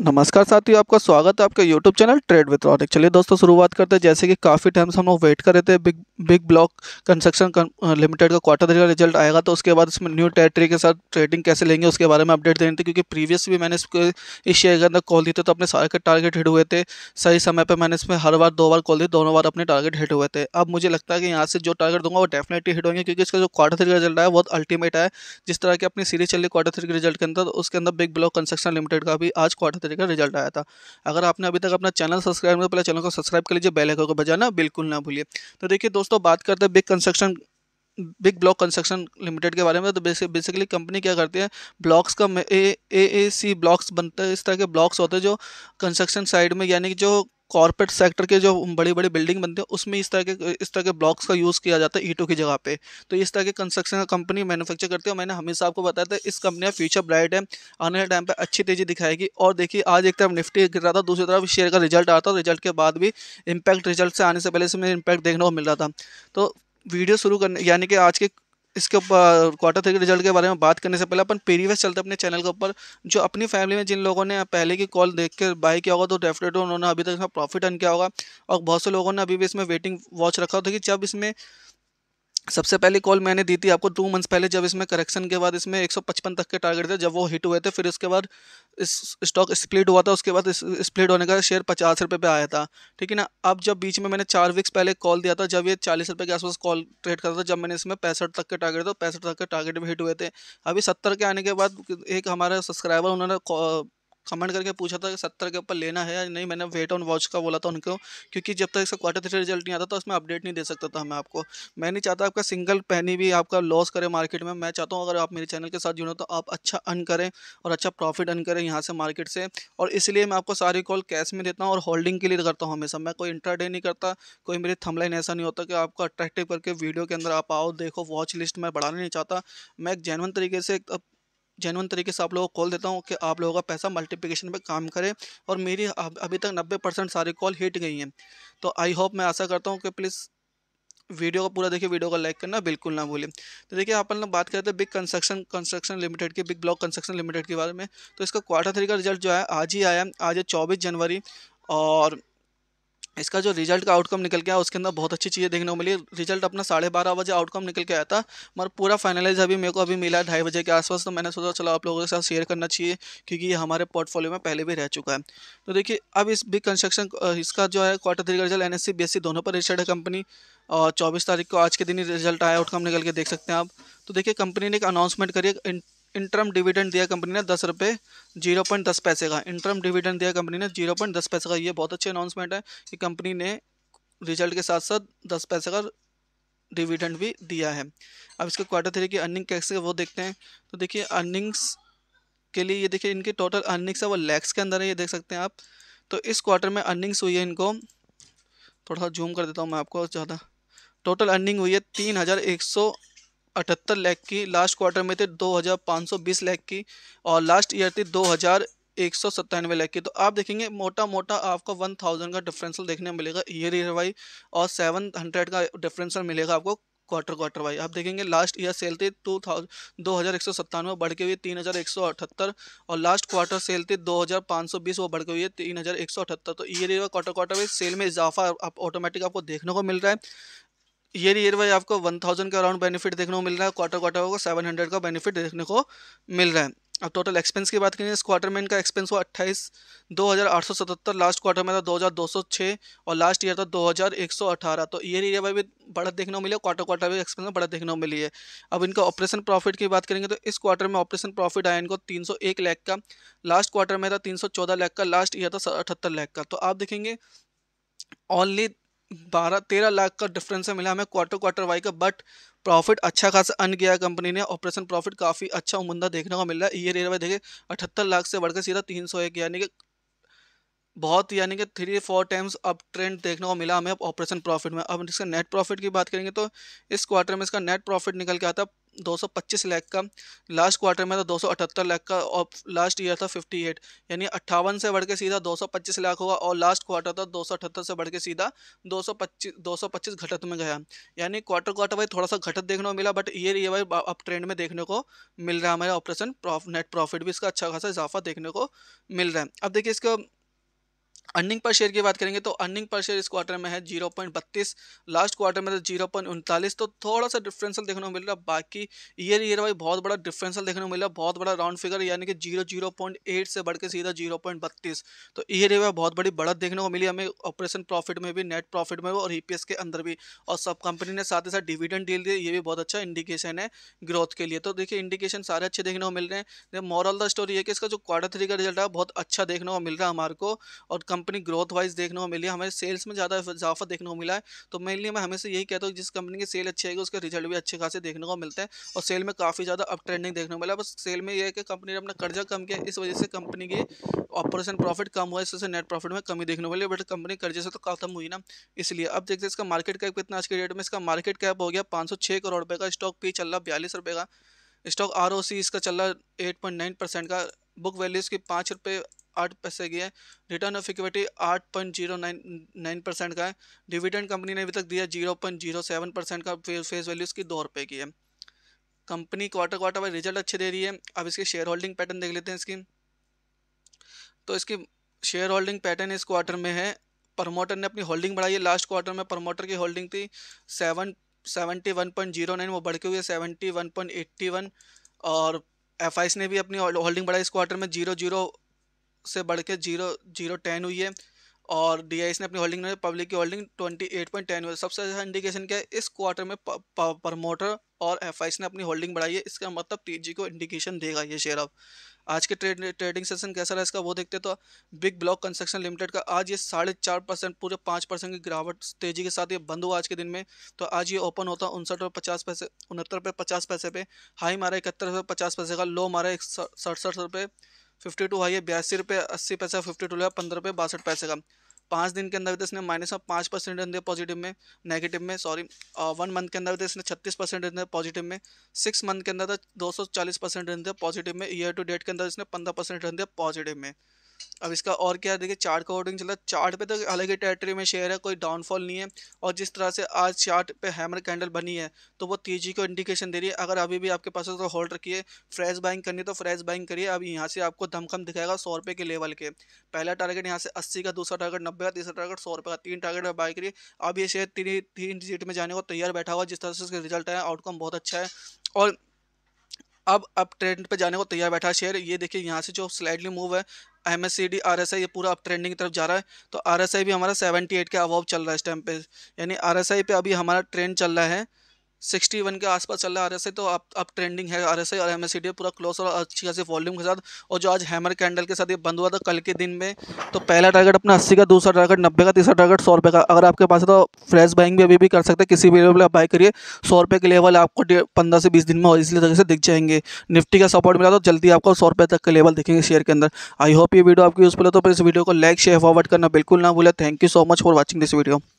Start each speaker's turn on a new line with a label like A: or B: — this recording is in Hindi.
A: नमस्कार साथियों आपका स्वागत है आपके YouTube channel trade with Ronik चलिए दोस्तों शुरुआत करते हैं जैसे कि काफ़ी टाइम से हम लोग वेट कर रहे थे big big block construction limited का क्वार्टर थ्री का रिजल्ट आएगा तो उसके बाद इसमें न्यू टेरेटरी के साथ ट्रेडिंग कैसे लेंगे उसके बारे में अपडेट देने थे क्योंकि प्रीवियस भी मैंने इसके इस शेयर के अंदर कॉल दी थी तो अपने सारे के टारगेट हिट हुए थे सही समय पर मैंने इसमें हर बार दो बार कॉल दी दोनों बार अपने टारगेट हिट हुए थे अब मुझे लगता है कि यहाँ से जो टारगेट दूंगा वो डेफिनेटली हिट होंगे क्योंकि इसका जो क्वार्टर थ्री का रिजल्ट है बहुत अल्टीमेट है जिस तरह की अपनी सीरीज चल रही क्वार्टर थ्री के रिजल्ट के अंदर उसके अंदर बिग ब्लॉक कंस्ट्रक्शन लिमिटेड का भी आज क्वार्टर तरीके का रिजल्ट आया था अगर आपने अभी तक अपना चैनल सब्सक्राइब नहीं पहले चैनल को सब्सक्राइब कर लीजिए बेल आइकन को बजाना बिल्कुल ना भूलिए तो देखिए दोस्तों बात करते हैं big construction big block construction limited के बारे में तो बेसिकली कंपनी क्या करती है ब्लॉक्स का ए ए सी ब्लॉक्स बनते हैं इस तरह के ब्लॉक्स होते हैं जो कंस्ट्रक्शन साइड में यानी कि जो कॉर्पोरेट सेक्टर के जो बड़ी बड़ी बिल्डिंग बनते हैं उसमें इस तरह के इस तरह के ब्लॉक्स का यूज़ किया जाता है ईटों की जगह पे तो इस तरह के कंस्ट्रक्शन कंपनी मैन्युफैक्चर करती है और मैंने हमेशा आपको बताया था इस कंपनी का फ्यूचर ब्राइट है आने वाले टाइम पर अच्छी तेज़ी दिखाएगी और देखिए आज एक तरफ निफ्टी गिर रहा था दूसरी तरफ शेयर का रिजल्ट आता था रिजल्ट के बाद भी इम्पैक्ट रिजल्ट से आने से पहले से मुझे इम्पैक्ट देखने को मिल रहा था तो वीडियो शुरू करने यानी कि आज के इसके ऊपर क्वार्टर थ्री के रिजल्ट के बारे में बात करने से पहले अपन प्रीवियस चलते अपने चैनल के ऊपर जो अपनी फैमिली में जिन लोगों ने पहले की कॉल देख के बाय किया होगा तो डेफिनेटली उन्होंने अभी तक इसमें प्रॉफिट अर्न किया होगा और बहुत से लोगों ने अभी भी इसमें वेटिंग वॉच रखा होता कि जब इसमें सबसे पहली कॉल मैंने दी थी आपको टू मंथ्स पहले जब इसमें करेक्शन के बाद इसमें 155 तक के टारगेट थे जब वो हिट हुए थे फिर इसके बाद इस स्टॉक स्प्लिट हुआ था उसके बाद इस स्प्लिट होने का शेयर पचास रुपये पे आया था ठीक है ना अब जब बीच में मैंने चार वीक्स पहले कॉल दिया था जब ये चालीस रुपये के आसपास कॉल ट्रेड करता था जब मैंने इसमें पैंसठ तक के टारगेट थे तो पैंसठ तक के टारगेट में हिट हुए थे अभी सत्तर के आने के बाद एक हमारा सब्सक्राइबर उन्होंने कमेंट करके पूछा था कि सत्तर के ऊपर लेना है या नहीं मैंने वेट ऑन वॉच का बोला था उनको क्योंकि जब तक इसका क्वार्टर थ्री रिजल्ट नहीं आता तो उसमें अपडेट नहीं दे सकता था मैं आपको मैं नहीं चाहता आपका सिंगल पहनी भी आपका लॉस करे मार्केट में मैं चाहता हूँ अगर आप मेरे चैनल के साथ जुड़ो तो आप अच्छा अर्न करें और अच्छा प्रॉफिट अर्न करें यहाँ से मार्केट से और इसलिए मैं आपको सारी कॉल कैश में देता हूँ और होल्डिंग के लिए करता हूँ हमेशा मैं कोई इंट्राडे नहीं करता कोई मेरी थमलाइन ऐसा नहीं होता कि आपको अट्रैक्टिव करके वीडियो के अंदर आप आओ देखो वॉच लिस्ट मैं बढ़ाना नहीं चाहता मैं एक जैनवन तरीके से जेनवन तरीके से आप लोगों को कॉल देता हूँ कि आप लोगों का पैसा मल्टीप्लिकेशन पे काम करे और मेरी अभी तक 90 परसेंट सारी कॉल हिट गई हैं तो आई होप मैं आशा करता हूँ कि प्लीज़ वीडियो को पूरा देखिए वीडियो को लाइक करना बिल्कुल ना भूलें तो देखिए आप लोग बात करते बिग कंस्ट्रक्शन कंस्ट्रक्शन लिमिटेड की बिग ब्लॉक कंस्ट्रक्शन लिमिटेड के बारे में तो इसका क्वार्टर थ्री का रिजल्ट जो है आज ही आया आज है चौबीस जनवरी और इसका जो रिजल्ट का आउटकम निकल के आया उसके अंदर बहुत अच्छी चीज़ें देखने को मिली रिजल्ट अपना साढ़े बारह बजे आउटकम निकल के आया था मगर पूरा फाइनलाइज अभी मेरे को अभी मिला ढाई बजे के आसपास तो मैंने सोचा चलो आप लोगों के साथ शेयर करना चाहिए क्योंकि ये हमारे पोर्टफोलियो में पहले भी रह चुका है तो देखिए अब इस बिग कंस्ट्रक्शन इसका जो है क्वार्टर थ्री का रिजल्ट एन एस दोनों पर रजिस्टर्ड है कंपनी और चौबीस तारीख को आज के दिन ही रिजल्ट आया आउटकम निकल के देख सकते हैं आप तो देखिए कंपनी ने एक अनाउंसमेंट करी इंटरम डिविडेंड दिया कंपनी ने दस रुपये जीरो पॉइंट दस पैसे का इंटरम डिविडेंड दिया कंपनी ने जीरो पॉइंट दस पैसे का ये बहुत अच्छी अनाउंसमेंट है कि कंपनी ने रिजल्ट के साथ साथ दस पैसे का डिविडेंड भी दिया है अब इसके क्वार्टर थ्री की अर्निंग कैसे वो देखते हैं तो देखिए अर्निंग्स के लिए ये देखिए इनकी टोटल अर्निंग्स है वो लैक्स के अंदर है ये देख सकते हैं आप तो इस क्वार्टर में अर्निंग्स हुई है इनको थोड़ा सा जूम कर देता हूँ मैं आपको ज़्यादा टोटल अर्निंग हुई है तीन हज़ार एक सौ अठहत्तर लाख की लास्ट क्वार्टर में थे 2520 लाख की और लास्ट ईयर थी दो हज़ार एक सौ सत्तानवे लाख की तो आप देखेंगे मोटा मोटा आपको वन थाउजेंड का डिफरेंसल देखने मिलेगा ईयर ईयर वाई और सेवन हंड्रेड का डिफरेंसल मिलेगा आपको क्वार्टर क्वार्टर वाई आप देखेंगे लास्ट ईयर सेल थी टू थाउजेंड दो हज़ार एक सौ सत्तानवे बढ़ के हुई तीन हज़ार एक सौ अठहत्तर और लास्ट क्वार्टर सेल थी दो हज़ार पाँच सौ बीस वो बढ़ के हुई है तीन हज़ार एक सौ अठहत्तर तो year year quarter quarter wise sale में इजाफा आप ऑटोमेटिक आपको देखने को मिल रहा है ईयर ईयर वाइज आपको वन थाउजेंड का अराउंड बेनिफिट देखने को मिल रहा है क्वार्टर क्वार्टर को सेवन हंड्रेड का बेनिफिट देखने को मिल रहा है अब टोटल एक्सपेंस की बात करें इस क्वार्टर में इनका एक्सपेंस हुआ अट्ठाईस दो हज़ार आठ सौ सतहत्तर लास्ट क्वार्टर में था दो हज़ार दो सौ छः और लास्ट ईयर था दो हज़ार एक सौ अठारह तो ईयर ईयर भी बढ़त देखने को मिली है क्वार्टर क्वार्टर भी एक्सपेंस में बढ़त देखने को मिली है अब इनका ऑपरेशन प्रॉफिट की बात करेंगे तो इस क्वार्टर में ऑपरेशन प्रॉफिट आया इनको तीन सौ एक लाख का लास्ट क्वार्टर में था तीन सौ चौदह लाख का लास्ट ईयर था अठहत्तर लाख का तो आप देखेंगे ऑनली बारह तेरह लाख का डिफरेंस मिला हमें क्वार्टर क्वार्टर वाई का बट प्रॉफिट अच्छा खासा अन गया कंपनी ने ऑपरेशन प्रॉफिट काफ़ी अच्छा उमंदा देखने को मिल रहा है ईयर ईयर में देखे अठहत्तर लाख से बढ़कर सीधा तीन सौ एक यानी कि बहुत यानी कि थ्री फोर टाइम्स अब ट्रेंड देखने को मिला हमें ऑपरेशन प्रॉफिट में अब इसका नेट प्रॉफिट की बात करेंगे तो इस क्वार्टर में इसका नेट प्रॉफिट निकल के आता है 225 लाख का लास्ट क्वार्टर में था 278 लाख का और लास्ट ईयर था 58 यानी अट्ठावन से बढ़ के सीधा 225 लाख हुआ और लास्ट क्वार्टर था 278 से बढ़ के सीधा 225 225 घटत में गया यानी क्वार्टर क्वार्टर वाइज थोड़ा सा घटत देखने को मिला but year year wise up trend में देखने को मिल रहा है हमारा ऑपरेशन नेट प्रॉफिट भी इसका अच्छा खासा इजाफा देखने को मिल रहा है अब देखिए इसका अर्निंग पर शेयर की बात करेंगे तो अर्निंग पर शेयर इस क्वार्टर में है जीरो पॉइंट बत्तीस लास्ट क्वार्टर में तो जीरो पॉइंट उनतालीस तो थोड़ा सा डिफरेंसल देखने को मिल रहा है बाकी ईयर ईयर वाइज बहुत बड़ा डिफरेंसल देखने को मिला बहुत बड़ा राउंड फिगर यानी कि जीरो जीरो पॉइंट एट से बढ़ के सीधा जीरो पॉइंट बत्तीस तो ईयर ईयर वाइज बहुत बड़ी बढ़त देखने को मिली हमें ऑपरेशन प्रॉफिट में भी नेट प्रॉफिट में भी और ई e के अंदर भी और सब कंपनी ने साथ ही साथ डिविडेंड डील दिए ये भी बहुत अच्छा इंडिकेशन है ग्रोथ के लिए तो देखिए इंडिकेशन सारे अच्छे देखने को मिल रहे हैं मॉरल द स्टोरी है कि इसका जो क्वार्टर थ्री का रिजल्ट है बहुत अच्छा देखने को मिल रहा है हमारे को और कंपनी ग्रोथ वाइज देखने को मिली है हमें सेल्स में ज़्यादा इजाफा देखने को मिला है तो मेनली मैं हमेशा यही कहता हूँ जिस कंपनी की सेल अच्छी आएगी उसके रिजल्ट भी अच्छे खासे देखने को मिलते हैं और सेल में काफ़ी ज़्यादा अप ट्रेंडिंग देखने को मिला बस सेल में यह है कि कंपनी ने अपना कर्जा कम किया इस वजह से कंपनी की ऑपरेशन प्रॉफिट कम हुआ इससे नेट प्रॉफिट में कमी देखने को मिली बट कंपनी कर्जे से तो खत्म हुई ना इसलिए अब देखते हैं इसका मार्केट कैप कितना आज के डेट में इसका मार्केट कैप हो गया पाँच करोड़ रुपये का स्टॉक पी चल रहा बयालीस रुपये का स्टॉक आर इसका चल रहा एट पॉइंट नाइन परसेंट का बुक वैल्यू इसकी पाँच रुपये आठ पैसे की है रिटर्न ऑफ इक्विटी आठ point zero nine nine percent का है डिविडेंड कंपनी ने अभी तक दिया zero point zero seven percent का फेस वैल्यू इसकी दो रुपये की है company quarter quarter wise result अच्छे दे रही है अब इसके शेयर होल्डिंग पैटर्न देख लेते हैं इसकी तो इसकी शेयर होल्डिंग पैटर्न इस क्वार्टर में है प्रमोटर ने अपनी होल्डिंग बढ़ाई है लास्ट क्वार्टर में प्रमोटर की होल्डिंग थी seven seventy one point zero nine वो बढ़ के हुई है seventy one point eighty one और एफ ने भी अपनी होल्डिंग बढ़ाई इस क्वार्टर में जीरो जीरो से बढ़ के जीरो जीरो टेन हुई है और डी ने अपनी होल्डिंग पब्लिक की holding twenty eight point ten हुई सबसे अच्छा इंडिकेशन क्या है इस क्वार्टर में प्रमोटर और एफ ने अपनी होल्डिंग बढ़ाई है इसका मतलब तेजी को इंडिकेशन देगा ये शेयर अब आज के ट्रेड ट्रेडिंग सेशन कैसा रहा इसका वो देखते तो बिग ब्लॉक कंस्ट्रक्शन लिमिटेड का आज ये साढ़े चार परसेंट पूरे पाँच परसेंट की गिरावट तेजी के साथ ये बंद हुआ आज के दिन में तो आज ये ओपन होता है उनसठ रुपये पचास पैसे उनहत्तर रुपये पचास पैसे पे हाई मारा इकहत्तर रुपये पचास पैसे का लो मारा एक सड़सठ रुपये फिफ्टी टू हाई है बयासी रुपये अस्सी पैसा फिफ्टी टू लिया पंद्रह रुपये बासठ पैसे का पाँच दिन के अंदर इसने माइनस ऑफ पाँच परसेंट दिया पॉजिटिव में नेगेटिव में सॉरी वन मंथ के अंदर इसने छत्तीस परसेंट दिया पॉजिटिव में सिक्स मंथ के अंदर दो सौ चालीस परसेंट दिया पॉजिटिव में ईयर टू डेट के अंदर इसने पंद्रह परसेंट दिया पॉजिटिव में अब इसका और क्या देखिए चार्ट का होर्डिंग चला चार्ट पे तो अलग ही टेरिटरी में शेयर है कोई डाउनफॉल नहीं है और जिस तरह से आज चार्ट पे हैमर कैंडल बनी है तो वो तेजी को इंडिकेशन दे रही है अगर अभी भी आपके पास तो होल्ड रखिए फ्रेश बाइंग करनी है तो फ्रेश बाइंग करिए अब यहाँ से आपको धमकम दिखाएगा सौ रुपये के लेवल के पहला टारगेट यहाँ से अस्सी का दूसरा टारगेट नब्बे का तीसरा टारगेट सौ का तीन टारगेट में बाई करिए अब ये शेयर तीन तीन डिजिट में जाने को तैयार बैठा हुआ जिस तरह से उसका रिजल्ट आए आउटकम बहुत अच्छा है और अब अब ट्रेंड पे जाने को तैयार बैठा शेयर ये देखिए यहाँ से जो स्लाइडली मूव है M S C D R S I ये पूरा अप ट्रेंडिंग की तरफ जा रहा है तो आर एस आई भी हमारा सेवेंटी एट के अवाव चल रहा है इस टाइम पे यानी आर एस आई पे अभी हमारा ट्रेंड चल रहा है सिक्सटी वन के आसपास चल रहा है आर एस तो अब अब ट्रेंडिंग है आर एस और एम एस सी पूरा क्लोज और अच्छी खासी वॉल्यूम के साथ और जो आज हैमर कैंडल के साथ ये बंद हुआ था कल के दिन में तो पहला टारगेट अपना अस्सी का दूसरा टारगेट नब्बे का तीसरा टारगेट सौ रुपये का अगर आपके पास है तो फ्रेश बाइंग भी अभी भी कर सकते हैं किसी भी लेवल आप बाई करिए सौ रुपये के लेवल आपको पंद्रह से बीस दिन में और इसलिए तरीके से दिख जाएंगे निफ्टी का सपोर्ट मिला तो जल्दी आपको सौ रुपये तक के लेवल दिखेंगे शेयर के अंदर आई होप ये वीडियो आपकी यूज़फुल है तो इस वीडियो को लाइक शेयर फॉरवर्ड करना बिल्कुल ना भूलें thank you so much for watching this video